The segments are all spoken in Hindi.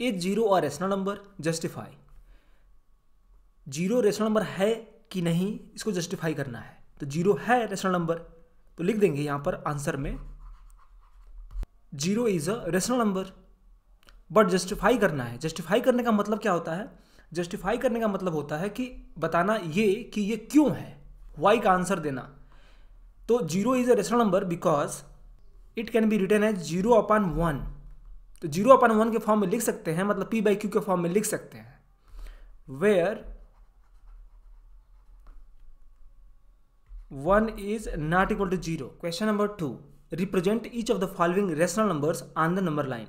इज जीरो और rational number justify zero rational number है कि नहीं इसको जस्टिफाई करना है तो जीरो है रेशनल नंबर तो लिख देंगे यहां पर आंसर में zero is a rational number but justify करना है जस्टिफाई करने का मतलब क्या होता है जस्टिफाई करने का मतलब होता है कि बताना ये कि ये क्यों है वाई का आंसर देना तो zero is a rational number because it can be written as zero upon one तो जीरो अपन वन के फॉर्म में लिख सकते हैं मतलब पी बाई क्यू के फॉर्म में लिख सकते हैं where one is not equal to zero question number two represent each of the following rational numbers on the number line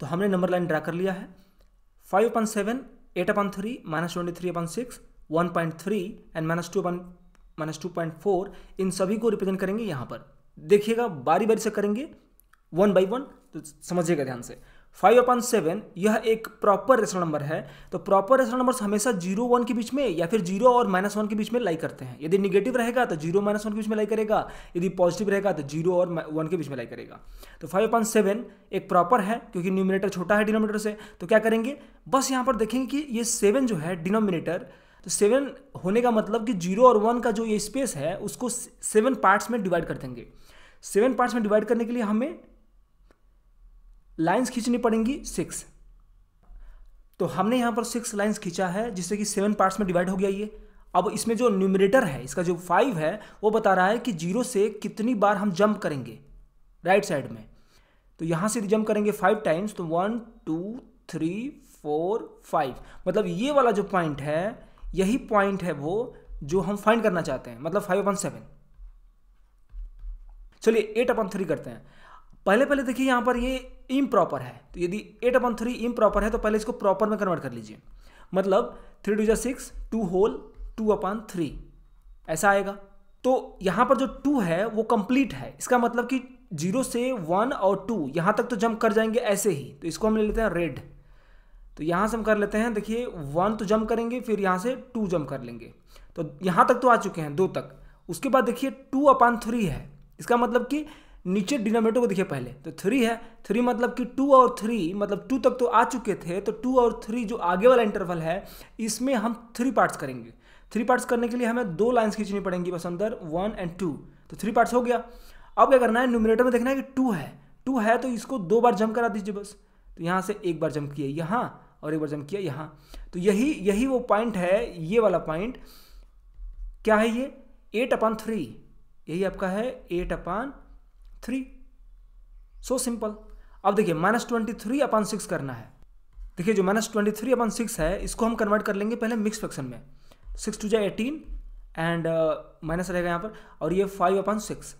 तो हमने नंबर लाइन ड्रा कर लिया है five upon seven eight upon three minus twenty three upon six one point three and minus two upon minus two point four इन सभी को रिप्रेजेंट करेंगे यहाँ पर देखिएगा बारी बारी से करेंगे वन बाई वन तो समझिएगा ध्यान से फाइव अपॉन सेवन यह एक प्रॉपर रेशनल नंबर है तो प्रॉपर रेशनल नंबर हमेशा जीरो वन के बीच में या फिर जीरो और माइनस वन के बीच में लाई करते हैं यदि निगेटिव रहेगा तो जीरो माइनस वन के बीच में लाई करेगा यदि पॉजिटिव रहेगा तो जीरो और वन के बीच में लाई करेगा तो फाइव अपॉन सेवन एक प्रॉपर है क्योंकि न्यूमिनेटर छोटा है डिनोमिनेटर से तो क्या करेंगे बस यहाँ पर देखेंगे कि ये सेवन जो है डिनोमिनेटर तो सेवन होने का मतलब कि जीरो और वन का जो ये स्पेस है उसको सेवन पार्ट्स में डिवाइड कर देंगे सेवन पार्ट्स में डिवाइड करने के लिए हमें लाइन्स खींचनी पड़ेंगी सिक्स तो हमने यहाँ पर सिक्स लाइन्स खींचा है जिससे कि सेवन पार्ट्स में डिवाइड हो गया ये अब इसमें जो न्यूमिनेटर है इसका जो फाइव है वो बता रहा है कि जीरो से कितनी बार हम जंप करेंगे राइट साइड में तो यहाँ से जंप करेंगे फाइव टाइम्स तो one two three four five मतलब ये वाला जो पॉइंट है यही पॉइंट है वो जो हम फाइंड करना चाहते हैं मतलब फाइव अपन सेवन चलिए एट अपन थ्री करते हैं पहले पहले देखिए यहाँ पर ये इम प्रॉपर है तो यदि eight upon three improper है तो पहले इसको प्रॉपर में कन्वर्ट कर लीजिए मतलब थ्री टू जा six two whole two upon three ऐसा आएगा तो यहाँ पर जो टू है वो कंप्लीट है इसका मतलब कि जीरो से वन और टू यहाँ तक तो जंप कर जाएंगे ऐसे ही तो इसको हम ले लेते हैं रेड तो यहाँ से हम कर लेते हैं देखिए वन तो जंप करेंगे फिर यहाँ से टू जंप कर लेंगे तो यहाँ तक तो आ चुके हैं दो तक उसके बाद देखिए टू अपान थ्री है इसका मतलब कि नीचे डिनोमेटर को देखिए पहले तो थ्री है थ्री मतलब कि टू और थ्री मतलब टू तक तो आ चुके थे तो टू और थ्री जो आगे वाला इंटरवल है इसमें हम थ्री पार्ट्स करेंगे थ्री पार्ट्स करने के लिए हमें दो लाइन्स खींचनी पड़ेंगी बस अंदर वन एंड टू तो थ्री पार्ट्स हो गया अब क्या करना है न्यूमिनेटर में देखना है कि टू है टू है तो इसको दो बार जम करा दीजिए बस तो यहाँ से एक बार जम किया यहाँ और एक बार जम किया यहाँ तो यही यही वो पॉइंट है ये वाला पॉइंट क्या है ये एट अपान थ्री यही आपका है eight upon three so simple अब देखिए minus twenty three upon six करना है देखिए जो minus twenty three upon six है इसको हम कन्वर्ट कर लेंगे पहले मिक्स फ्रैक्शन में सिक्स टू जाए एटीन एंड माइनस रहेगा यहाँ पर और ये फाइव अपन सिक्स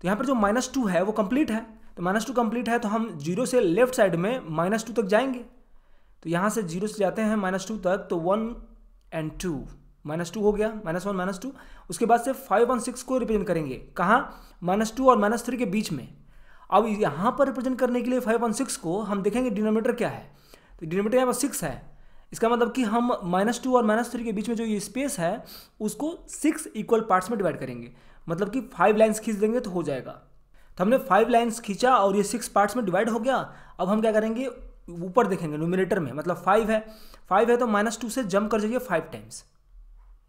तो यहाँ पर जो माइनस टू है वो कंप्लीट है तो माइनस टू कंप्लीट है तो हम जीरो से लेफ्ट साइड में माइनस टू तक जाएंगे तो यहाँ से जीरो से जाते हैं माइनस टू तक तो one and two minus two हो गया माइनस वन माइनस टू उसके बाद से फाइव वन सिक्स को रिप्रेजेंट करेंगे कहाँ माइनस टू और माइनस थ्री के बीच में अब यहाँ पर रिप्रेजेंट करने के लिए फाइव वन सिक्स को हम देखेंगे डिनोमीटर क्या है तो डिनोमीटर यहाँ पर सिक्स है इसका मतलब कि हम माइनस टू और माइनस थ्री के बीच में जो ये स्पेस है उसको सिक्स इक्वल पार्ट्स में डिवाइड करेंगे मतलब कि फाइव लाइन्स खींच देंगे तो हो जाएगा तो हमने फाइव लाइन्स खींचा और ये सिक्स पार्ट्स में डिवाइड हो गया अब हम क्या करेंगे ऊपर देखेंगे नोमिनेटर में मतलब फाइव है फाइव है तो माइनस टू से जंप कर जाइए फाइव टाइम्स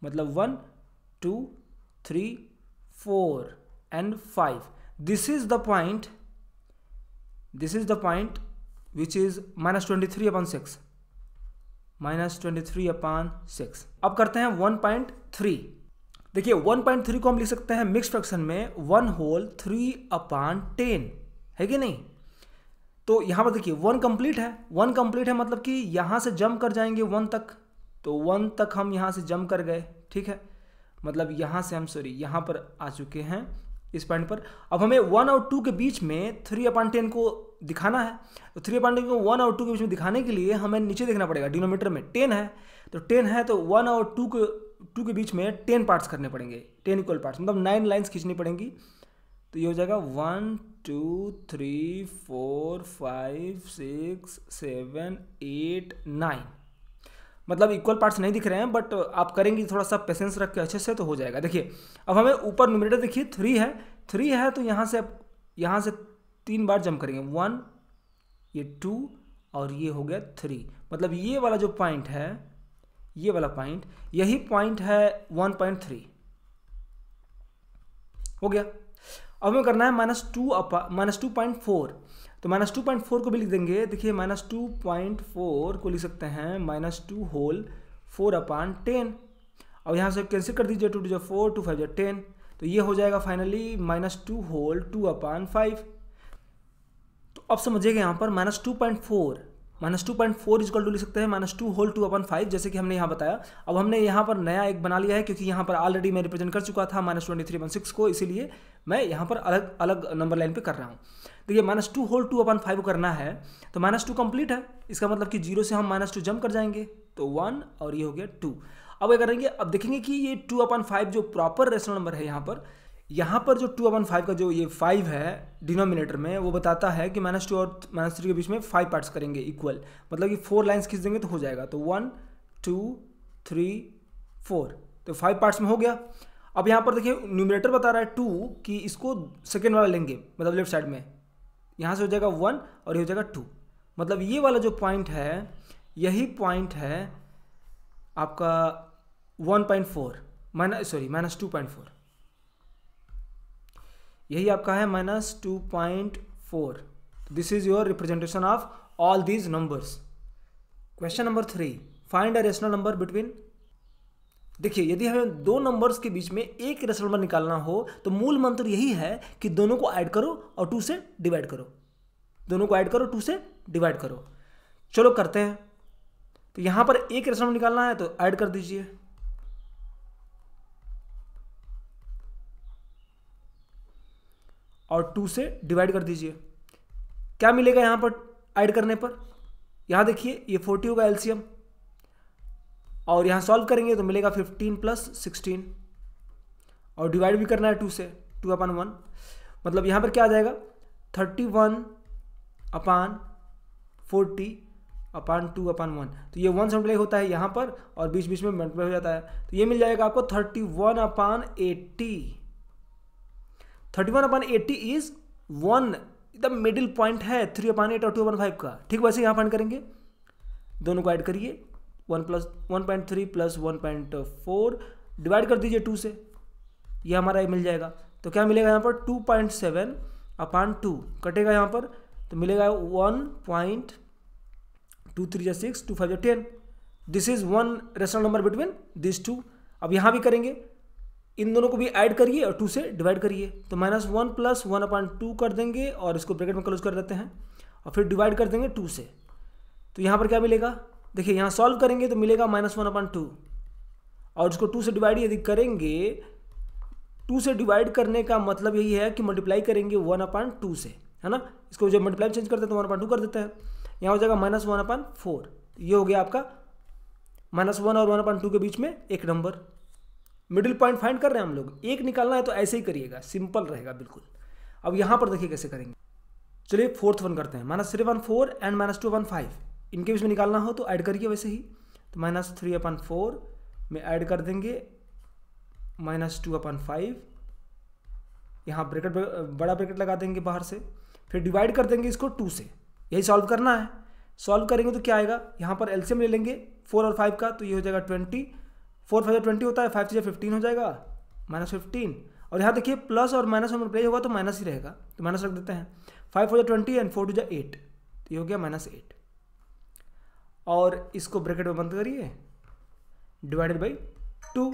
मतलब one two three four and five this is the point this is the point which is minus twenty three upon six minus twenty three upon six अब करते हैं वन पॉइंट थ्री देखिए वन पॉइंट थ्री को हम लिख सकते हैं मिक्स फ्रैक्शन में one whole three upon ten है कि नहीं तो यहां पर देखिए वन कंप्लीट है वन कंप्लीट है मतलब कि यहां से जंप कर जाएंगे वन तक तो वन तक हम यहाँ से जम कर गए ठीक है मतलब यहाँ से हम सॉरी यहाँ पर आ चुके हैं इस पॉइंट पर अब हमें वन और टू के बीच में थ्री अपॉइंट टेन को दिखाना है तो थ्री अपॉइंट टेन को वन और टू के बीच में दिखाने के लिए हमें नीचे देखना पड़ेगा डिनोमीटर में टेन है तो टेन है तो वन और टू के टू के बीच में टेन पार्ट्स करने पड़ेंगे टेन इक्वल पार्ट्स मतलब नाइन लाइन्स खींचनी पड़ेंगी तो ये हो जाएगा one two three four five six seven eight nine मतलब इक्वल पार्ट्स नहीं दिख रहे हैं बट आप करेंगे थोड़ा सा पेशेंस रख के अच्छे से तो हो जाएगा देखिए अब हमें ऊपर नोमिनेटर देखिए थ्री है थ्री है तो यहाँ से आप यहाँ से तीन बार जम करेंगे वन ये टू और ये हो गया थ्री मतलब ये वाला जो पॉइंट है ये वाला पॉइंट यही पॉइंट है वन पॉइंट थ्री हो गया अब हमें करना है minus two minus two point four तो माइनस टू पॉइंट फोर को भी लिख देंगे देखिए माइनस टू पॉइंट फोर को लिख सकते हैं minus two whole four upon ten और यहाँ से कैंसिल कर दीजिए टू टू जो फोर टू फाइव जो टेन तो ये हो जाएगा finally minus two whole two upon five तो अब समझिएगा यहाँ पर minus two point four minus two point four is equal two लिख सकते हैं minus two whole two upon five जैसे कि हमने यहाँ बताया अब हमने यहाँ पर नया एक बना लिया है क्योंकि यहाँ पर ऑलरेडी मैं रिप्रेजेंट कर चुका था minus twenty three point six को इसीलिए मैं यहाँ पर अलग अलग नंबर लाइन पे कर रहा हूँ देखिए minus two whole two upon five करना है तो माइनस टू कम्प्लीट है इसका मतलब कि जीरो से हम माइनस टू जम कर जाएंगे तो वन और ये हो गया टू अब क्या करेंगे अब देखेंगे कि ये टू अपन फाइव जो प्रॉपर रेशनल नंबर है यहाँ पर यहाँ पर जो टू अपन फाइव का जो ये फाइव है डिनोमिनेटर में वो बताता है कि माइनस टू और माइनस थ्री के बीच में फाइव पार्ट्स करेंगे इक्वल मतलब कि फोर लाइन्स खींच देंगे तो हो जाएगा तो वन टू थ्री फोर तो फाइव पार्ट्स में हो गया अब यहाँ पर देखिए न्यूमिनेटर बता रहा है टू कि इसको सेकेंड वाला लेंगे मतलब लेफ्ट साइड में यहाँ से हो जाएगा वन और ये हो जाएगा टू मतलब ये वाला जो पॉइंट है यही पॉइंट है आपका one point four minus sorry minus two point four यही आपका है minus two point four this is your representation of all these numbers question number three find a rational number between देखिए यदि हमें दो नंबर्स के बीच में एक रेशनल नंबर निकालना हो तो मूल मंत्र यही है कि दोनों को ऐड करो और टू से डिवाइड करो दोनों को ऐड करो टू से डिवाइड करो चलो करते हैं तो यहां पर एक रेशनल नंबर निकालना है तो ऐड कर दीजिए और टू से डिवाइड कर दीजिए क्या मिलेगा यहां पर ऐड करने पर यहां देखिए ये फोर्टी होगा एलसीएम और यहाँ सॉल्व करेंगे तो मिलेगा फिफ्टीन प्लस सिक्सटीन और डिवाइड भी करना है टू से टू अपान वन मतलब यहाँ पर क्या आ जाएगा thirty one upon forty upon two upon one तो ये वन मल्टीप्लाई होता है यहाँ पर और बीच बीच में मल्टीप्लाई हो जाता है तो ये मिल जाएगा आपको thirty one upon eighty thirty one upon eighty is one एकदम मिडिल पॉइंट है थ्री अपान एट और टू अपान फाइव का ठीक वैसे यहाँ फाइंड करेंगे दोनों को ऐड करिए one plus one point three plus one point four divide कर दीजिए टू से ये हमारा ये मिल जाएगा तो क्या मिलेगा यहाँ पर two point seven upon two कटेगा यहाँ पर तो मिलेगा वन पॉइंट टू थ्री या सिक्स टू फाइव या ten this is one rational number between this two अब यहाँ भी करेंगे इन दोनों को भी ऐड करिए और टू से डिवाइड करिए तो minus one plus one upon two कर देंगे और इसको ब्रैकेट में क्लोज कर देते हैं और फिर डिवाइड कर देंगे टू से तो यहाँ पर क्या मिलेगा देखिए यहाँ सॉल्व करेंगे तो मिलेगा माइनस वन अपन टू और इसको टू से डिवाइड यदि करेंगे टू से डिवाइड करने का मतलब यही है कि मल्टीप्लाई करेंगे वन अपन टू से है ना इसको जब मल्टीप्लाई चेंज करते हैं तो वन अपन टू कर देते हैं यहाँ हो जाएगा माइनस वन अपन फोर ये हो गया आपका माइनस वन और वन अपन टू के बीच में एक नंबर मिडिल पॉइंट फाइंड कर रहे हैं हम लोग एक निकालना है तो ऐसे ही करिएगा सिंपल रहेगा बिल्कुल अब यहाँ पर देखिए कैसे करेंगे चलिए फोर्थ वन करते हैं minus three one four and minus two one five इनके बीच में निकालना हो तो ऐड करिए वैसे ही तो माइनस थ्री अपन फोर में ऐड कर देंगे माइनस टू अपन फाइव यहाँ ब्रेकेट बड़ा ब्रेकेट लगा देंगे बाहर से फिर डिवाइड कर देंगे इसको टू से यही सॉल्व करना है सॉल्व करेंगे तो क्या आएगा यहाँ पर एलसीएम ले लेंगे फोर और फाइव का तो ये हो जाएगा ट्वेंटी फोर फाइव ट्वेंटी होता है फाइव से फिफ्टीन हो जाएगा माइनस फिफ्टीन और यहाँ देखिए प्लस और माइनस में मल्टीप्लाई होगा तो माइनस ही रहेगा तो माइनस रख देते हैं फाइव फोर जो ट्वेंटी एंड फोर टू जो एट तो ये हो गया माइनस एट और इसको ब्रैकेट में बंद करिए डिवाइडेड बाई टू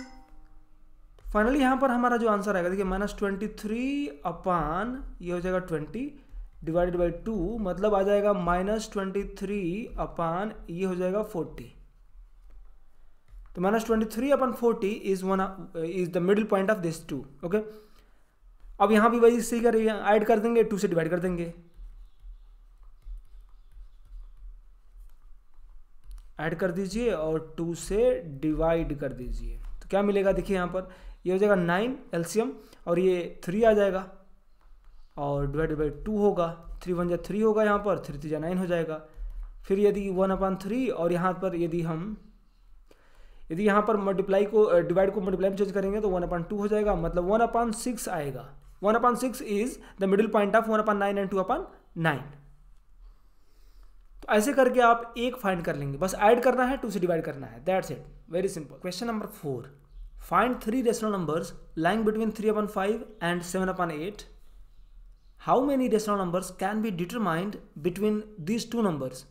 फाइनली यहाँ पर हमारा जो आंसर आएगा देखिए माइनस ट्वेंटी थ्री अपान ये हो जाएगा ट्वेंटी डिवाइडेड बाई टू मतलब आ जाएगा माइनस ट्वेंटी थ्री अपान ये हो जाएगा फोर्टी तो minus twenty three upon forty is one is the middle point of this two okay अब यहाँ भी वही सही कर ऐड कर देंगे टू से डिवाइड कर देंगे ऐड कर दीजिए और टू से डिवाइड कर दीजिए तो क्या मिलेगा देखिए यहाँ पर ये हो जाएगा नाइन एल्सियम और ये थ्री आ जाएगा और डिवाइड बाई टू होगा थ्री वन जै थ्री होगा यहाँ पर थ्री थ्री जा नाइन हो जाएगा फिर यदि वन अपान थ्री और यहाँ पर यदि हम यदि यहाँ पर मल्टीप्लाई को डिवाइड को मल्टीप्लाई में चेंज करेंगे तो वन अपान टू हो जाएगा मतलब वन अपान सिक्स आएगा one upon six is the middle point of one upon nine and two upon nine ऐसे करके आप एक फाइंड कर लेंगे बस ऐड करना है टू से डिवाइड करना है that's it very simple question number four find three rational numbers lying between three upon five and seven upon eight how many rational numbers can be determined between these two numbers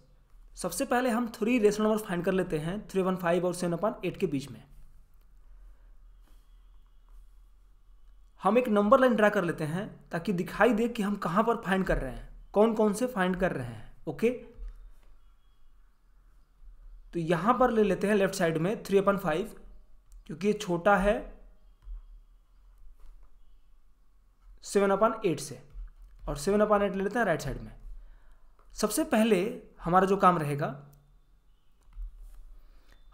सबसे पहले हम थ्री रेशनल नंबर्स फाइंड कर लेते हैं थ्री अपन फाइव और सेवन अपन एट के बीच में हम एक नंबर लाइन ड्रा कर लेते हैं ताकि दिखाई दे कि हम कहाँ पर फाइंड कर रहे हैं कौन कौन से फाइंड कर रहे हैं ओके okay? तो यहां पर ले लेते हैं लेफ्ट साइड में थ्री अपन फाइव क्योंकि ये छोटा है सेवन अपन एट से और सेवन अपन एट ले लेते हैं राइट साइड में सबसे पहले हमारा जो काम रहेगा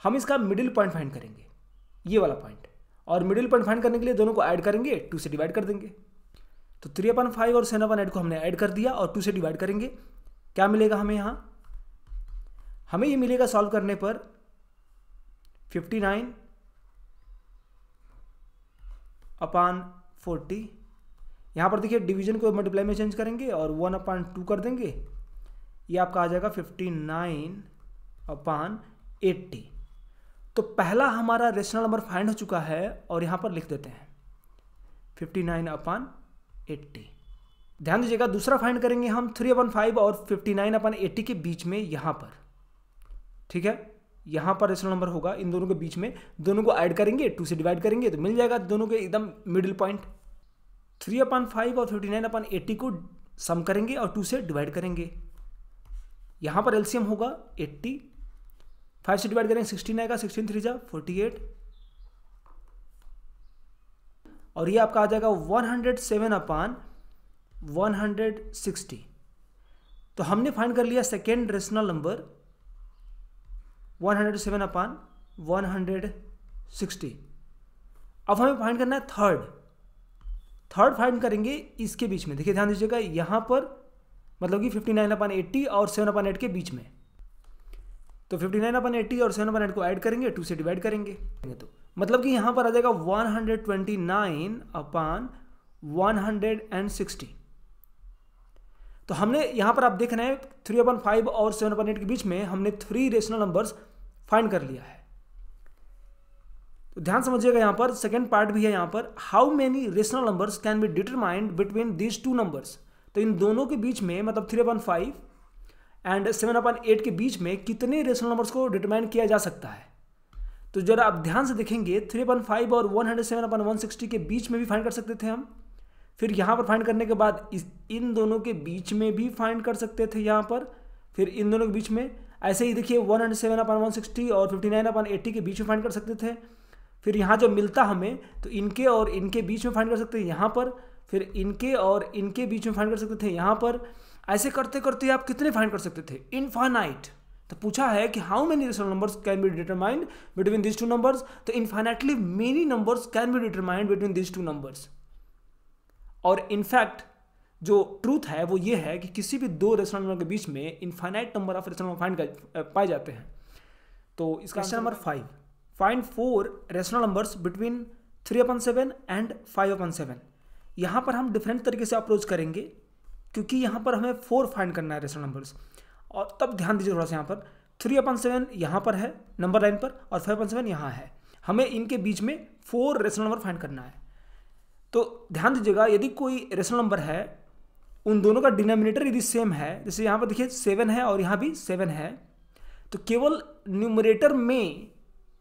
हम इसका मिडिल पॉइंट फाइंड करेंगे ये वाला पॉइंट और मिडिल पॉइंट फाइंड करने के लिए दोनों को ऐड करेंगे टू से डिवाइड कर देंगे तो थ्री अपन फाइव और सेवन अपन एट को हमने ऐड कर दिया और टू से डिवाइड करेंगे क्या मिलेगा हमें यहाँ हमें ये मिलेगा सॉल्व करने पर 59 अपान 40 यहाँ पर देखिए डिवीजन को मल्टीप्लाई में चेंज करेंगे और वन अपान टू कर देंगे ये आपका आ जाएगा 59 अपान 80 तो पहला हमारा रेशनल नंबर फाइंड हो चुका है और यहाँ पर लिख देते हैं 59 अपान 80 ध्यान दीजिएगा दूसरा फाइंड करेंगे हम 3 अपन फाइव और 59 अपन एट्टी के बीच में यहाँ पर ठीक है यहाँ पर रेशनल नंबर होगा इन दोनों के बीच में दोनों को ऐड करेंगे टू से डिवाइड करेंगे तो मिल जाएगा दोनों के एकदम middle point three upon five और फिफ्टी नाइन अपन एट्टी को सम करेंगे और टू से डिवाइड करेंगे यहाँ पर एलसीएम होगा एट्टी फाइव से डिवाइड करेंगे सिक्सटीन आएगा सिक्सटीन थ्री जा फोर्टी एट और ये आपका आ जाएगा one hundred seven upon one hundred sixty तो हमने फाइंड कर लिया second rational number one hundred seven upon one hundred sixty अब हमें फाइंड करना है थर्ड थर्ड फाइंड करेंगे इसके बीच में देखिए ध्यान दीजिएगा यहाँ पर मतलब कि फिफ्टी नाइन अपान एट्टी और सेवन अपान एट के बीच में तो फिफ्टी नाइन अपान एट्टी और सेवन अपान एट को ऐड करेंगे टू से डिवाइड करेंगे तो मतलब कि यहाँ पर आ जाएगा one hundred twenty nine upon one hundred and sixty तो हमने यहाँ पर आप देख रहे हैं थ्री अपन फाइव और सेवन अपन एट के बीच में हमने थ्री रेशनल नंबर्स फाइंड कर लिया है तो ध्यान समझिएगा यहाँ पर सेकेंड पार्ट भी है यहाँ पर how many rational numbers can be determined between these two numbers तो इन दोनों के बीच में मतलब three upon five and seven upon eight के बीच में कितने रेशनल नंबर्स को डिटरमाइन किया जा सकता है तो जरा आप ध्यान से देखेंगे थ्री अपन फाइव और one hundred seven upon one sixty के बीच में भी फाइंड कर सकते थे हम फिर यहाँ पर फाइंड करने के बाद इस इन दोनों के बीच में भी फाइंड कर सकते थे यहाँ पर फिर इन दोनों के बीच में ऐसे ही देखिए one hundred seven upon one sixty और फिफ्टी नाइन अपन एट्टी के बीच में फाइंड कर सकते थे फिर यहाँ जब मिलता हमें तो इनके और इनके बीच में फाइंड कर सकते थे यहाँ पर फिर इनके और इनके बीच में फाइंड कर सकते थे यहाँ पर ऐसे करते करते आप कितने फाइंड कर सकते थे इनफाइनाइट तो पूछा है कि how many rational numbers can be determined between this two numbers तो infinitely many numbers can be determined between this two numbers और इनफैक्ट जो ट्रूथ है वो ये है कि किसी भी दो रेस्टोरेंट के बीच में infinite number of restaurant find पाए जाते हैं तो इसका question number five find four rational numbers between three upon seven and five upon seven यहाँ पर हम डिफरेंट तरीके से अप्रोच करेंगे क्योंकि यहाँ पर हमें फोर फाइंड करना है रेशनल नंबर्स और तब ध्यान दीजिए थोड़ा सा यहाँ पर थ्री अपन सेवन यहाँ पर है नंबर लाइन पर और फाइव अपन सेवन यहाँ है हमें इनके बीच में फोर रेशनल नंबर फाइंड करना है तो ध्यान दीजिएगा यदि कोई रेशनल नंबर है उन दोनों का डिनोमिनेटर यदि सेम है जैसे यहाँ पर देखिए सेवन है और यहाँ भी सेवन है तो केवल न्यूमरेटर में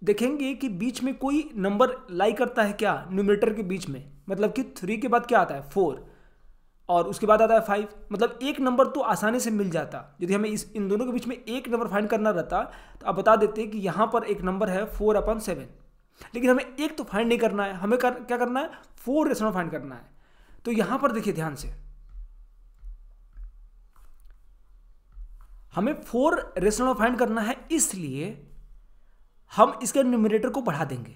देखेंगे कि बीच में कोई नंबर लाई करता है क्या न्यूमरेटर के बीच में मतलब कि थ्री के बाद क्या आता है फोर और उसके बाद आता है फाइव मतलब एक नंबर तो आसानी से मिल जाता यदि हमें इस इन दोनों के बीच में एक नंबर फाइंड करना रहता तो आप बता देते कि यहाँ पर एक नंबर है फोर अपन सेवन लेकिन हमें एक तो फाइंड नहीं करना है हमें कर, क्या करना है फोर रेशनल फाइंड करना है तो यहां पर देखिए ध्यान से हमें फोर रेशनल फाइंड करना है इसलिए हम इसके न्यूमिनेटर को बढ़ा देंगे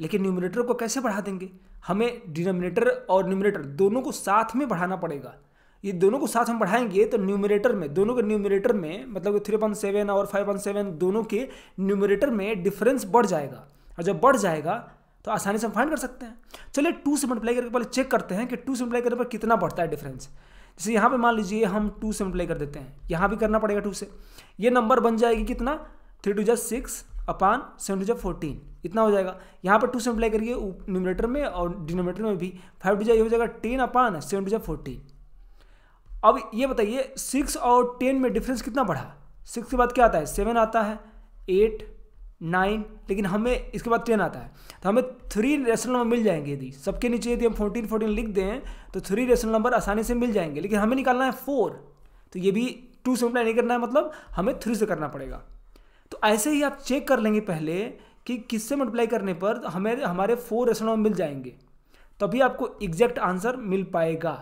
लेकिन न्यूमिनेटर को कैसे बढ़ा देंगे हमें डिनोमिनेटर और न्यूमिनेटर दोनों को साथ में बढ़ाना पड़ेगा ये दोनों को साथ हम बढ़ाएंगे तो न्यूमिनेटर में दोनों के न्यूमिनेटर में मतलब थ्री पॉइंट सेवन और फाइव पॉइंट सेवन दोनों के न्यूमिनेटर में डिफरेंस बढ़ जाएगा और जब बढ़ जाएगा तो आसानी से हम फाइंड कर सकते हैं चलिए टू से मल्टीप्लाई करके पहले चेक करते हैं कि टू से मल्टीप्लाई करने पर कितना बढ़ता है डिफरेंस जैसे यहाँ पे मान लीजिए हम टू से मल्टीप्लाई कर देते हैं यहाँ भी करना पड़ेगा टू से ये नंबर बन जाएगी कितना थ्री टू जै सिक्स अपान सेवन टू जै फोर्टीन इतना हो जाएगा यहाँ पर टू से मल्टीप्लाई करिए न्यूमिनेटर में और डिनोमिनेटर में भी फाइव टू जै ये हो जाएगा टेन अपान सेवन टू जै फोर्टीन अब ये बताइए सिक्स और टेन में डिफरेंस कितना बढ़ा सिक्स के बाद क्या आता है सेवन आता है एट नाइन लेकिन हमें इसके बाद टेन आता है तो हमें थ्री रेशनल नंबर मिल जाएंगे यदि सबके नीचे यदि हम फोर्टीन फोर्टीन लिख दें तो थ्री रेशनल नंबर आसानी से मिल जाएंगे लेकिन हमें निकालना है फोर तो ये भी टू से मल्टीप्लाई नहीं करना है मतलब हमें थ्री से करना पड़ेगा तो ऐसे ही आप चेक कर लेंगे पहले कि किससे मल्टीप्लाई करने पर हमें हमारे फोर रेशनल नंबर मिल जाएंगे तभी आपको एग्जैक्ट आंसर मिल पाएगा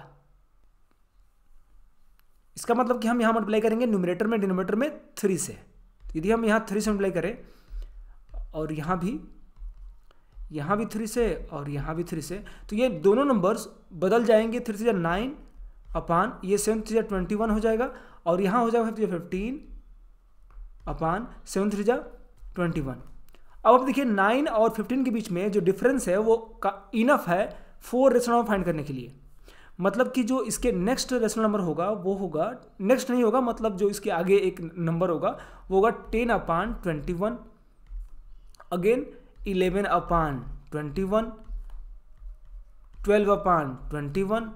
इसका मतलब कि हम यहाँ मल्टीप्लाई करेंगे न्यूमिनेटर में डिनोमेटर में थ्री से यदि हम यहाँ थ्री से मल्टीप्लाई करें और यहाँ भी यहाँ भी थ्री से और यहाँ भी थ्री से तो ये दोनों नंबर्स बदल जाएंगे थ्री थ्री नाइन अपान ये सेवन थ्री ट्वेंटी वन हो जाएगा और यहाँ हो जाएगा fifty fifteen upon seven three twenty one अब आप देखिए नाइन और फिफ्टीन के बीच में जो डिफरेंस है वो का इनफ है फोर रेशनल नंबर फाइंड करने के लिए मतलब कि जो इसके नेक्स्ट रेशनल नंबर होगा वो होगा नेक्स्ट नहीं होगा मतलब जो इसके आगे एक नंबर होगा वो होगा ten upon twenty one again eleven upon twenty one twelve upon twenty one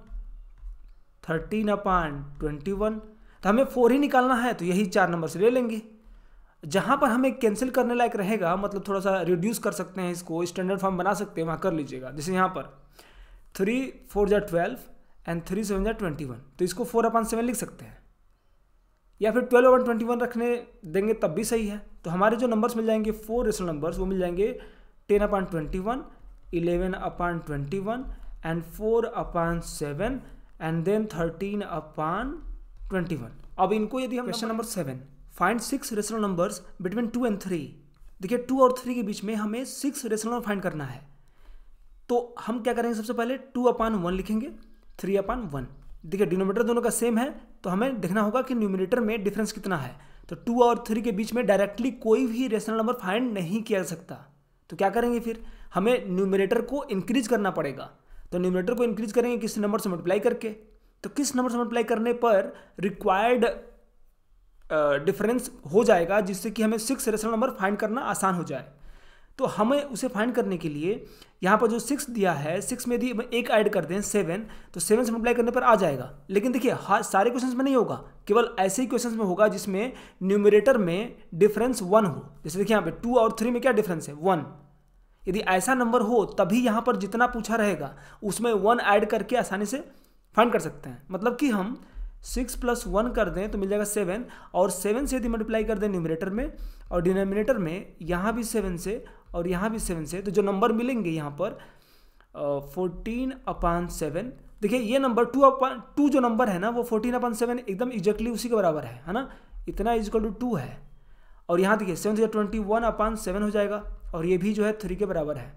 thirteen upon twenty one तो हमें फोर ही निकालना है तो यही चार नंबर से ले लेंगे जहाँ पर हमें कैंसिल करने लायक रहेगा मतलब थोड़ा सा रिड्यूस कर सकते हैं इसको स्टैंडर्ड फॉर्म बना सकते हैं वहाँ कर लीजिएगा जैसे यहाँ पर थ्री फोर जै ट्वेल्व एंड थ्री सेवन जै ट्वेंटी वन तो इसको फोर अपान सेवन लिख सकते हैं या फिर ट्वेल्व अपन ट्वेंटी वन रखने देंगे तब भी सही है तो हमारे जो नंबर्स मिल जाएंगे फोर रेशनल नंबर्स वो मिल जाएंगे ten upon twenty one eleven upon twenty one and four upon seven and then thirteen upon twenty one अब इनको यदि हम question number seven find six rational numbers between two and three देखिए टू और थ्री के बीच में हमें सिक्स रेशनल फाइंड करना है तो हम क्या करेंगे सबसे पहले टू अपान वन लिखेंगे थ्री अपान वन देखिए डिनोमीटर दोनों का सेम है तो हमें देखना होगा कि न्यूमिनेटर में डिफरेंस कितना है तो टू और थ्री के बीच में डायरेक्टली कोई भी रेशनल नंबर फाइंड नहीं किया जा सकता तो क्या करेंगे फिर हमें न्यूमिनेटर को इंक्रीज करना पड़ेगा तो न्यूमिनेटर को इंक्रीज करेंगे किस नंबर से मल्टीप्लाई करके तो किस नंबर से मल्टीप्लाई करने पर रिक्वायर्ड डिफरेंस uh, हो जाएगा जिससे कि हमें सिक्स रेशनल नंबर फाइंड करना आसान हो जाए तो हमें उसे फाइंड करने के लिए यहाँ पर जो सिक्स दिया है सिक्स में यदि एक ऐड कर दें सेवन तो सेवन से मल्टीप्लाई करने पर आ जाएगा लेकिन देखिए हाँ सारे क्वेश्चन में नहीं होगा केवल ऐसे ही क्वेश्चन में होगा जिसमें न्यूमिरेटर में डिफरेंस वन हो जैसे देखिए यहाँ पे टू और थ्री में क्या डिफरेंस है वन यदि ऐसा नंबर हो तभी यहाँ पर जितना पूछा रहेगा उसमें वन ऐड करके आसानी से फाइंड कर सकते हैं मतलब कि हम सिक्स प्लस वन कर दें तो मिल जाएगा सेवन और सेवन से यदि मल्टीप्लाई कर दें न्यूमिरेटर में और डिनोमिनेटर में यहाँ भी सेवन से और यहाँ भी सेवन से तो जो नंबर मिलेंगे यहाँ पर फोर्टीन अपान सेवन देखिए ये नंबर टू अपान टू जो नंबर है ना वो फोर्टीन अपान सेवन एकदम एग्जैक्टली उसी के बराबर है है ना इतना इज इक्वल टू टू है और यहाँ देखिए सेवन से ट्वेंटी वन अपान सेवन हो जाएगा और ये भी जो है थ्री के बराबर है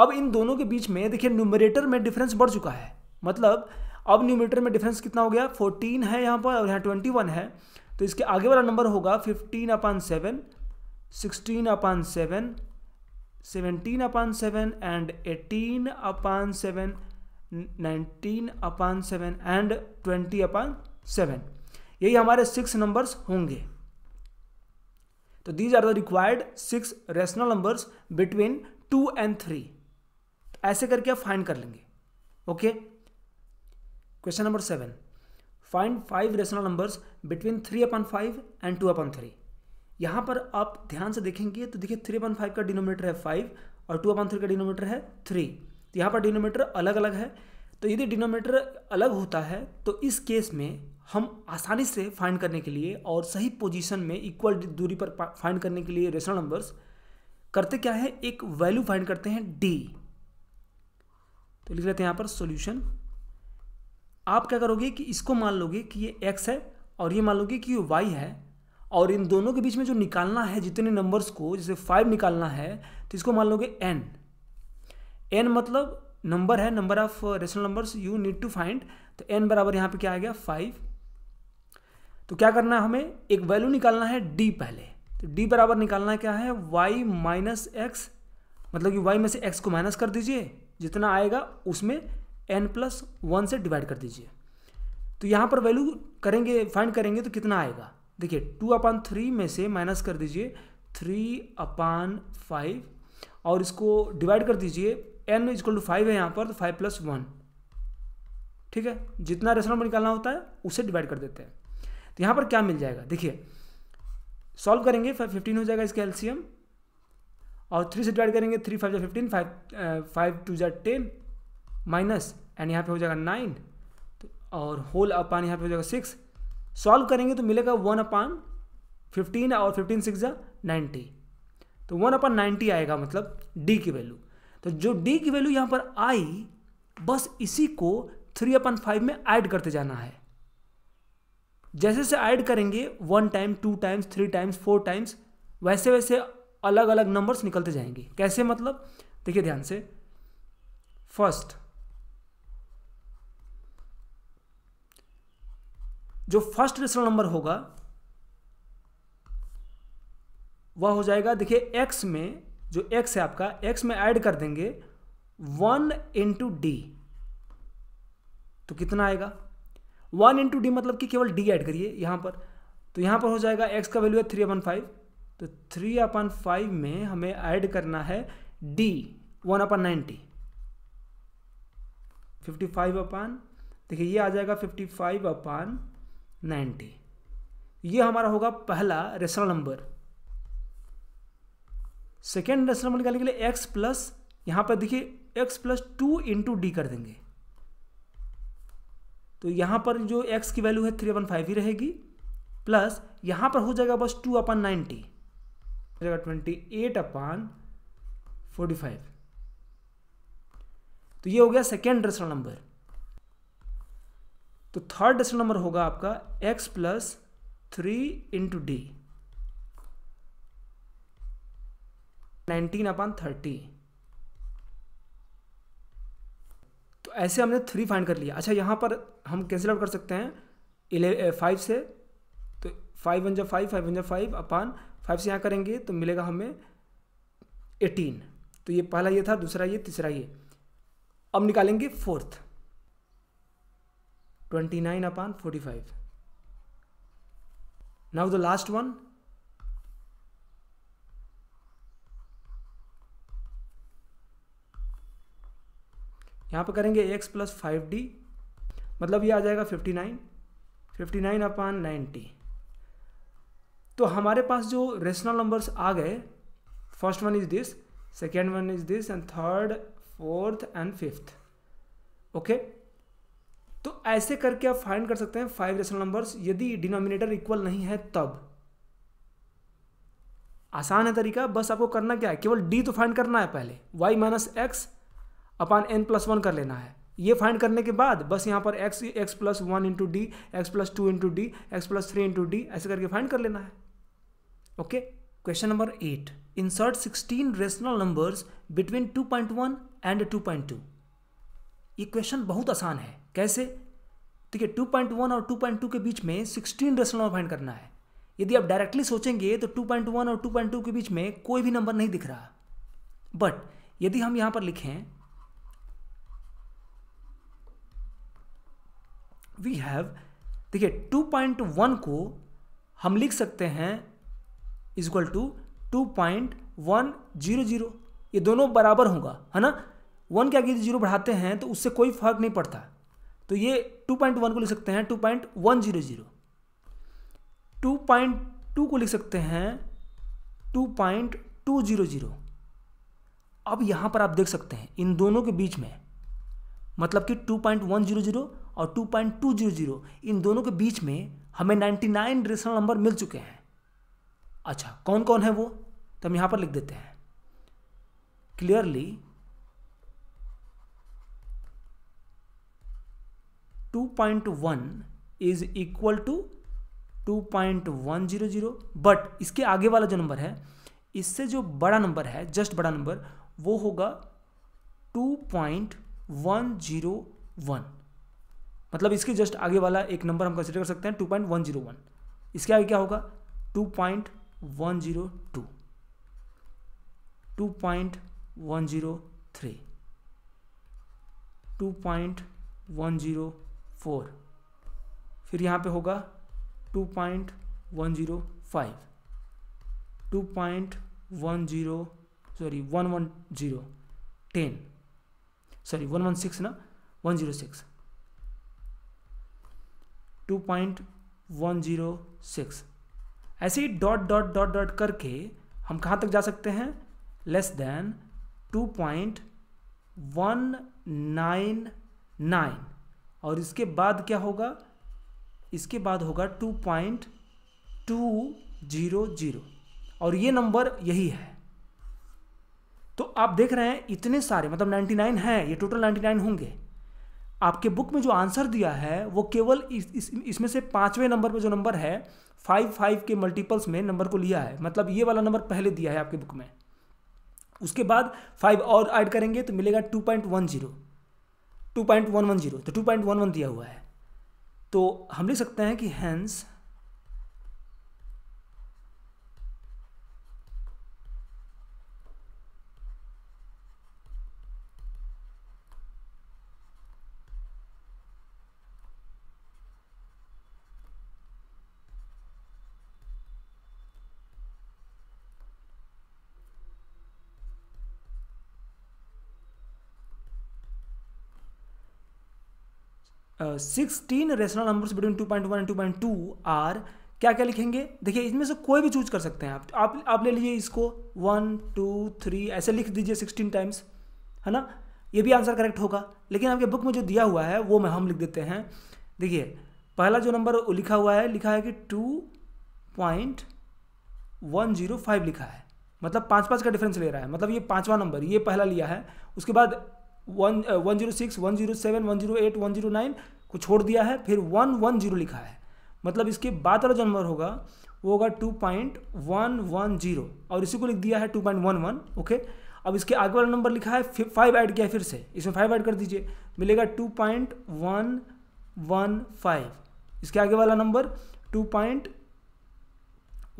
अब इन दोनों के बीच में देखिए न्यूमरेटर में डिफरेंस बढ़ चुका है मतलब अब न्यूमरेटर में डिफरेंस कितना हो गया फोर्टीन है यहाँ पर और यहाँ ट्वेंटी वन है तो इसके आगे वाला नंबर होगा fifteen upon seven sixteen upon seven seventeen upon seven and eighteen upon seven nineteen upon seven and twenty upon seven यही हमारे सिक्स नंबर्स होंगे तो these are the required six rational numbers between two and three ऐसे करके आप फाइंड कर लेंगे okay question number seven find five rational numbers between three upon five and two upon three यहाँ पर आप ध्यान से देखेंगे तो देखिए थ्री अपन फाइव का डिनोमीटर है फाइव और टू अपन थ्री का डिनोमीटर है थ्री तो यहाँ पर डिनोमीटर अलग अलग है तो यदि डिनोमीटर अलग होता है तो इस केस में हम आसानी से फाइंड करने के लिए और सही पोजीशन में इक्वल दूरी पर फाइंड करने के लिए रेशनल नंबर्स करते क्या है एक वैल्यू फाइंड करते हैं डी तो लिख लेते हैं यहाँ पर सॉल्यूशन आप क्या करोगे कि इसको मान लोगे कि ये एक्स है और ये मान लोगे कि ये वाई है और इन दोनों के बीच में जो निकालना है जितने नंबर्स को जैसे फाइव निकालना है तो इसको मान लोगे एन एन मतलब नंबर है number of rational numbers you need to find तो एन बराबर यहाँ पे क्या आ गया फाइव तो क्या करना है हमें एक वैल्यू निकालना है डी पहले तो डी बराबर निकालना क्या है वाई माइनस एक्स मतलब कि वाई में से एक्स को माइनस कर दीजिए जितना आएगा उसमें एन प्लस वन से डिवाइड कर दीजिए तो यहाँ पर वैल्यू करेंगे फाइंड करेंगे तो कितना आएगा देखिए टू अपान थ्री में से माइनस कर दीजिए थ्री अपान फाइव और इसको डिवाइड कर दीजिए एन इजक्वल टू फाइव है यहाँ पर तो फाइव प्लस वन ठीक है जितना रेशनल नंबर निकालना होता है उसे डिवाइड कर देते हैं तो यहाँ पर क्या मिल जाएगा देखिए सॉल्व करेंगे फाइव फिफ्टीन हो जाएगा इसका एलसीएम और थ्री से डिवाइड करेंगे थ्री फाइव जै फिफ्टीन फाइव फाइव टू जै टेन माइनस एंड यहाँ पे हो जाएगा नाइन तो और होल अपान यहाँ पे हो जाएगा सिक्स सॉल्व करेंगे तो मिलेगा वन अपान फिफ्टीन और फिफ्टीन सिक्स ज़ा नाइन्टी तो वन अपान नाइन्टी आएगा मतलब डी की वैल्यू तो जो डी की वैल्यू यहाँ पर आई बस इसी को थ्री अपान फाइव में ऐड करते जाना है जैसे जैसे ऐड करेंगे one time two times three times four times वैसे वैसे अलग अलग नंबर्स निकलते जाएंगे कैसे मतलब देखिए ध्यान से फर्स्ट जो फर्स्ट रेशनल नंबर होगा वह हो जाएगा देखिए एक्स में जो एक्स है आपका एक्स में ऐड कर देंगे वन इंटू डी तो कितना आएगा वन इंटू डी मतलब कि केवल डी ऐड करिए यहां पर तो यहां पर हो जाएगा एक्स का वैल्यू है थ्री अपन फाइव तो थ्री अपन फाइव में हमें ऐड करना है d one upon ninety fifty five upon देखिए ये आ जाएगा फिफ्टी फाइव अपान 90 ये हमारा होगा पहला rational number second rational number निकालने के लिए एक्स प्लस यहां पर देखिए x plus two into d कर देंगे तो यहां पर जो एक्स की वैल्यू है थ्री अपन फाइव ही रहेगी प्लस यहां पर हो जाएगा बस टू अपन नाइन्टी हो जाएगा twenty eight upon forty five तो ये हो गया सेकेंड रेशनल नंबर तो थर्ड डेसिमल नंबर होगा आपका x plus three into d nineteen upon thirty तो ऐसे हमने थ्री फाइंड कर लिया अच्छा यहां पर हम कैंसिल आउट कर सकते हैं फाइव eh, से तो फाइव वन जो फाइव फाइव वन जो फाइव अपान फाइव से यहां करेंगे तो मिलेगा हमें एटीन तो ये पहला ये था दूसरा ये तीसरा ये अब निकालेंगे fourth 29 upon 45 now the last one यहाँ पर करेंगे x प्लस फाइव डी मतलब ये आ जाएगा 59 59 अपान 90 तो हमारे पास जो रेशनल नंबर्स आ गए first one is this second one is this and third fourth and fifth okay तो ऐसे करके आप फाइंड कर सकते हैं फाइव रेशनल नंबर्स यदि डिनोमिनेटर इक्वल नहीं है तब आसान है तरीका बस आपको करना क्या है केवल डी तो फाइंड करना है पहले y minus x upon n plus one कर लेना है ये फाइंड करने के बाद बस यहाँ पर x x plus one into d x plus two into d x plus three into d ऐसे करके फाइंड कर लेना है okay question number eight insert sixteen rational numbers between two point one and two point two ये क्वेश्चन बहुत आसान है कैसे ठीक है टू पॉइंट वन और टू पॉइंट टू के बीच में सिक्सटीन डेसिमल फाइंड करना है यदि आप डायरेक्टली सोचेंगे तो टू पॉइंट वन और टू पॉइंट टू के बीच में कोई भी नंबर नहीं दिख रहा बट यदि हम यहां पर लिखें वी हैव देखिए टू पॉइंट वन को हम लिख सकते हैं is equal to two point one zero zero ये दोनों बराबर होगा है ना वन के आगे जीरो बढ़ाते हैं तो उससे कोई फर्क नहीं पड़ता तो ये 2.1 को लिख सकते हैं 2.100 2.2 को लिख सकते हैं 2.200 अब यहाँ पर आप देख सकते हैं इन दोनों के बीच में मतलब कि 2.100 और 2.200 इन दोनों के बीच में हमें 99 रेशनल नंबर मिल चुके हैं अच्छा कौन कौन है वो तो हम यहाँ पर लिख देते हैं clearly 2.1 is equal to 2.100 but इसके आगे वाला जो नंबर है इससे जो बड़ा नंबर है जस्ट बड़ा नंबर वो होगा 2.101 मतलब इसके जस्ट आगे वाला एक नंबर हम कंसिडर कर सकते हैं 2.101 इसके आगे क्या होगा 2.102 2.103 जीरो फोर फिर यहाँ पे होगा two point one zero five two point one zero sorry one one zero ten sorry one one six ना one zero six two point one zero six ऐसे ही डॉट डॉट डॉट डॉट करके हम कहाँ तक जा सकते हैं less than two point one nine nine और इसके बाद क्या होगा इसके बाद होगा two point two zero zero और ये नंबर यही है तो आप देख रहे हैं इतने सारे मतलब 99 हैं ये टोटल 99 होंगे आपके बुक में जो आंसर दिया है वो केवल इस, इस, इसमें से पाँचवें नंबर पर जो नंबर है फाइव फाइव के मल्टीपल्स में नंबर को लिया है मतलब ये वाला नंबर पहले दिया है आपके बुक में उसके बाद फाइव और ऐड करेंगे तो मिलेगा two point one zero two point one one zero तो टू पॉइंट वन वन दिया हुआ है तो हम लिख सकते हैं कि hence sixteen rational numbers between two point one and two point two are क्या क्या लिखेंगे देखिए इसमें से कोई भी चूज कर सकते हैं आप आप, आप ले लीजिए इसको वन टू थ्री ऐसे लिख दीजिए सिक्सटीन टाइम्स है ना ये भी आंसर करेक्ट होगा लेकिन आपके बुक में जो दिया हुआ है वो हम लिख देते हैं देखिए पहला जो नंबर लिखा हुआ है लिखा है कि two point one zero five लिखा है मतलब पाँच पाँच का डिफरेंस ले रहा है मतलब ये पाँचवा नंबर ये पहला लिया है उसके बाद one one zero six one zero seven one zero eight one zero nine को छोड़ दिया है फिर वन वन जीरो लिखा है मतलब इसके बाद वाला जो नंबर होगा वो होगा two point one one zero और इसी को लिख दिया है two point one one okay अब इसके आगे वाला नंबर लिखा है फाइव ऐड किया है फिर से इसमें फाइव ऐड कर दीजिए मिलेगा two point one one five इसके आगे वाला number two point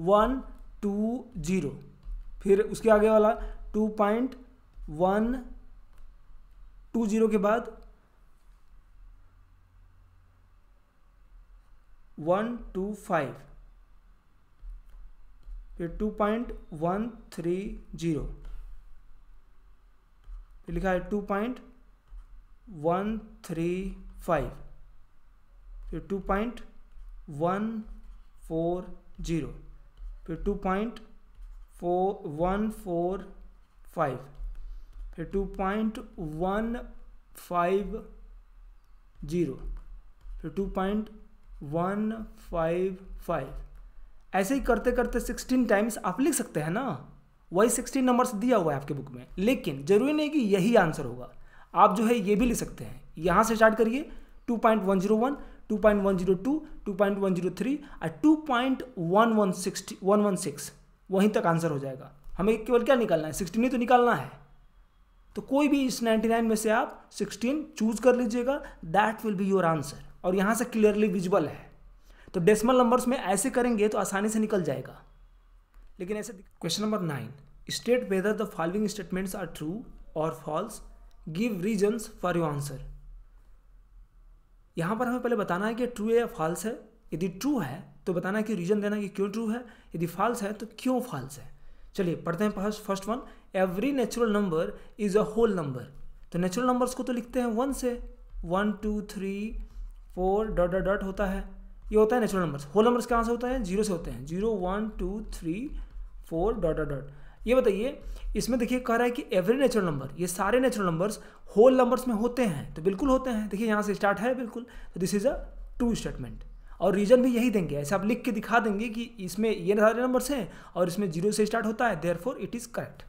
one two zero फिर उसके आगे वाला two point one two zero के बाद वन टू फाइव फिर two point one three zero लिखा है two point one three five फिर two point one four zero फिर two point four one four five फिर two point one five zero फिर two point one five five ऐसे ही करते करते सिक्सटीन टाइम्स आप लिख सकते हैं ना वही सिक्सटीन नंबर्स दिया हुआ है आपके बुक में लेकिन ज़रूरी नहीं कि यही आंसर होगा आप जो है ये भी लिख सकते हैं यहाँ से स्टार्ट करिए two point one zero one two point one zero two two point one zero three और two point one one sixty one one six वहीं तक आंसर हो जाएगा हमें केवल क्या निकालना है सिक्सटीन ही तो निकालना है तो कोई भी इस 99 में से आप 16 चूज कर लीजिएगा that will be your answer और यहां से क्लियरली विजिबल है तो डेसिमल नंबर्स में ऐसे करेंगे तो आसानी से निकल जाएगा लेकिन ऐसे question number nine state whether the following statements are true और false give reasons for your answer यहां पर हमें पहले बताना है कि ट्रू है या फॉल्स है यदि ट्रू है तो बताना है कि रीजन देना कि क्यों ट्रू है यदि फॉल्स है तो क्यों फॉल्स है चलिए पढ़ते हैं first one every natural number is a whole number तो नेचुरल नंबर्स को तो लिखते हैं वन से one two three four dot dot dot होता है ये होता है नेचुरल नंबर्स होल नंबर्स कहाँ से होते हैं जीरो से होते हैं zero one two three four dot dot dot ये बताइए इसमें देखिए कह रहा है कि एवरी नेचुरल नंबर ये सारे नेचुरल नंबर्स होल नंबर्स में होते हैं तो बिल्कुल होते हैं देखिए यहाँ से स्टार्ट है बिल्कुल तो this is a true statement और रीजन भी यही देंगे ऐसे आप लिख के दिखा देंगे कि इसमें ये सारे नंबर्स हैं और इसमें जीरो से स्टार्ट होता है therefore it is correct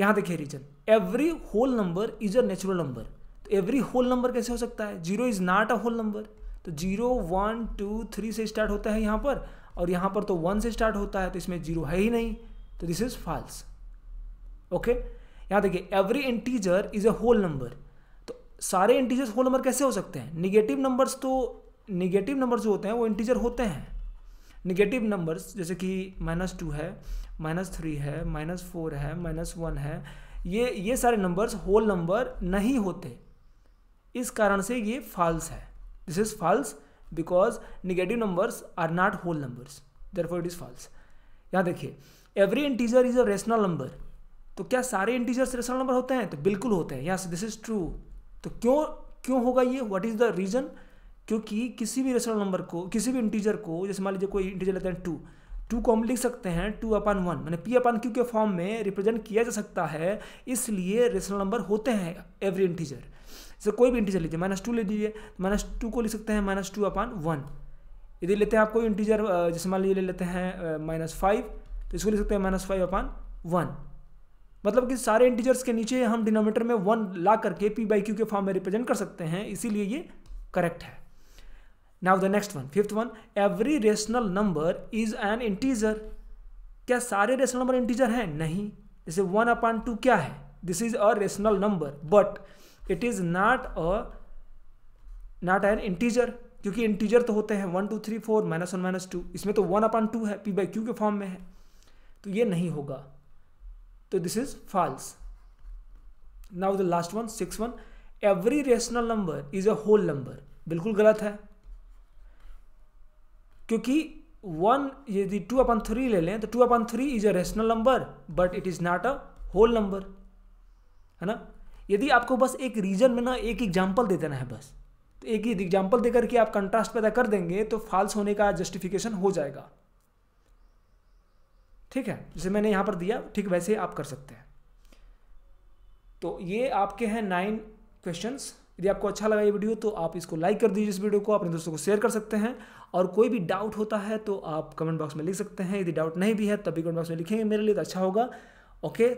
यहां देखिए reason every whole number is a natural number तो एवरी होल नंबर कैसे हो सकता है zero is not a whole number तो जीरो वन टू थ्री से स्टार्ट होता है यहां पर और यहां पर तो वन से स्टार्ट होता है तो इसमें जीरो है ही नहीं तो दिस इज फॉल्स ओके यहां देखिए every integer is a whole number तो सारे इंटीजर्स होल नंबर कैसे हो सकते हैं निगेटिव नंबर्स तो निगेटिव नंबर जो होते हैं वो इंटीजर होते हैं निगेटिव नंबर्स जैसे कि माइनस टू है माइनस थ्री है माइनस फोर है माइनस वन है ये ये सारे नंबर्स होल नंबर नहीं होते इस कारण से ये फॉल्स है this is false because negative numbers are not whole numbers therefore it is false यहाँ देखिए every integer is a rational number तो क्या सारे इंटीजर्स रेशनल नंबर होते हैं तो बिल्कुल होते हैं यस दिस इज़ ट्रू तो क्यों क्यों होगा ये व्हाट इज़ द रीज़न क्योंकि किसी भी रेशनल नंबर को किसी भी इंटीजर को जैसे मान लीजिए कोई इंटीजर लेते हैं टू टू को हम लिख सकते हैं टू अपन वन मैंने पी अपन क्यू के फॉर्म में रिप्रेजेंट किया जा सकता है इसलिए रेशनल नंबर होते हैं एवरी इंटीजर जैसे कोई भी इंटीजर लीजिए माइनस टू ले लीजिए माइनस टू को लिख सकते हैं माइनस टू अपन वन यदि लेते हैं आप कोई इंटीजर जैसे मान लीजिए ले लेते हैं माइनस फाइव तो इसको लिख सकते हैं माइनस फाइव अपन वन मतलब कि सारे इंटीजर्स के नीचे हम डिनोमीटर में वन ला करके पी बाई क्यू के फॉर्म में रिप्रेजेंट कर सकते हैं इसीलिए ये करेक्ट है now the next one fifth one every rational number is an integer क्या सारे रेशनल नंबर इंटीजर हैं नहीं जैसे वन अपॉन टू क्या है this is a rational number but it is not a not an integer क्योंकि इंटीजर तो होते हैं one two three four minus one minus two इसमें तो वन अपॉन टू है पी बाई क्यू के फॉर्म में है तो ये नहीं होगा तो this is false now the last one six one every rational number is a whole number बिल्कुल गलत है क्योंकि वन यदि टू अपन थ्री ले लें तो two upon three is a rational number but it is not a whole number है ना यदि आपको बस एक रीजन में ना एक एग्जाम्पल दे देना है बस तो एक ही एग्जाम्पल देकर के आप कंट्रास्ट पैदा कर देंगे तो फॉल्स होने का जस्टिफिकेशन हो जाएगा ठीक है जैसे मैंने यहां पर दिया ठीक वैसे आप कर सकते हैं तो ये आपके हैं नाइन क्वेश्चंस यदि आपको अच्छा लगा ये वीडियो तो आप इसको लाइक कर दीजिए इस वीडियो को अपने दोस्तों को शेयर कर सकते हैं और कोई भी डाउट होता है तो आप कमेंट बॉक्स में लिख सकते हैं यदि डाउट नहीं भी है तब भी कमेंट बॉक्स में लिखेंगे मेरे लिए तो अच्छा होगा ओके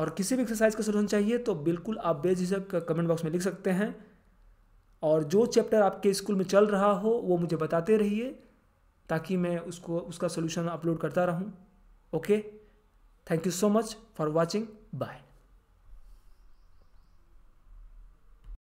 और किसी भी एक्सरसाइज का सोल्यूशन चाहिए तो बिल्कुल आप बेझिझक कमेंट बॉक्स में लिख सकते हैं और जो चैप्टर आपके स्कूल में चल रहा हो वो मुझे बताते रहिए ताकि मैं उसको उसका सोल्यूशन अपलोड करता रहूँ okay thank you so much for watching bye